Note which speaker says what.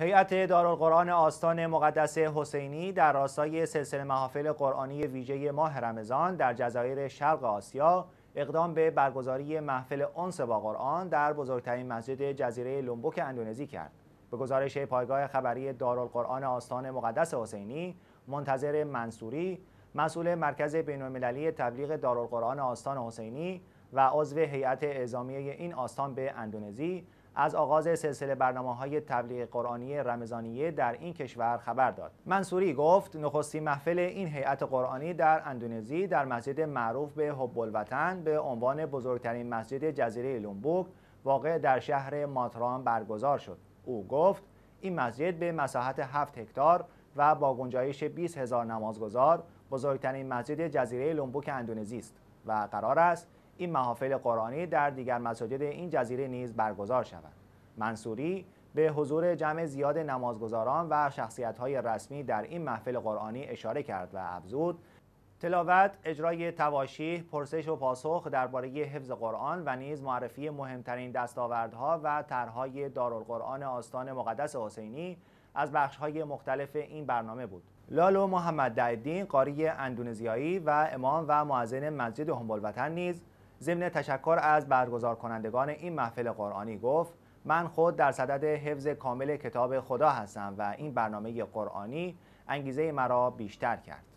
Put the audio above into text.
Speaker 1: هیئت دارالقرآن آستان مقدس حسینی در راستای سلسله محافل قرآنی ویژه ماه رمضان در جزایر شرق آسیا اقدام به برگزاری محفل انس با قرآن در بزرگترین مسجد جزیره لومبوک اندونزی کرد. به گزارش پایگاه خبری دارالقرآن آستان مقدس حسینی منتظر منصوری مسئول مرکز بین‌المللی تبلیغ دارالقرآن آستان حسینی و عضو هیئت اعزامیه این آستان به اندونزی از آغاز سلسله برنامه های تبلیغ قرآنی رمضانیه در این کشور خبر داد منصوری گفت نخستین محفل این هیئت قرآنی در اندونزی در مسجد معروف به حب الوطن به عنوان بزرگترین مسجد جزیره لومبوک واقع در شهر ماتران برگزار شد او گفت این مسجد به مساحت 7 هکتار و با گنجایش 20 هزار نمازگزار بزرگترین مسجد جزیره لومبوک اندونزی است و قرار است این محافل قرآنی در دیگر مساجد این جزیره نیز برگزار شود منصوری به حضور جمع زیاد نمازگزاران و شخصیت‌های رسمی در این محفل قرآنی اشاره کرد و افزود تلاوت، اجرای تواشیح، پرسش و پاسخ درباره حفظ قرآن و نیز معرفی مهمترین دستاوردها و طرحهای دارالقرآن آستان مقدس حسینی از های مختلف این برنامه بود. لالو محمد دعیدین قاری اندونزیایی و امام و معزن مسجد هنبالوطن نیز ضمن تشکر از برگزار کنندگان این محفل قرآنی گفت من خود در صدد حفظ کامل کتاب خدا هستم و این برنامه قرآنی انگیزه مرا بیشتر کرد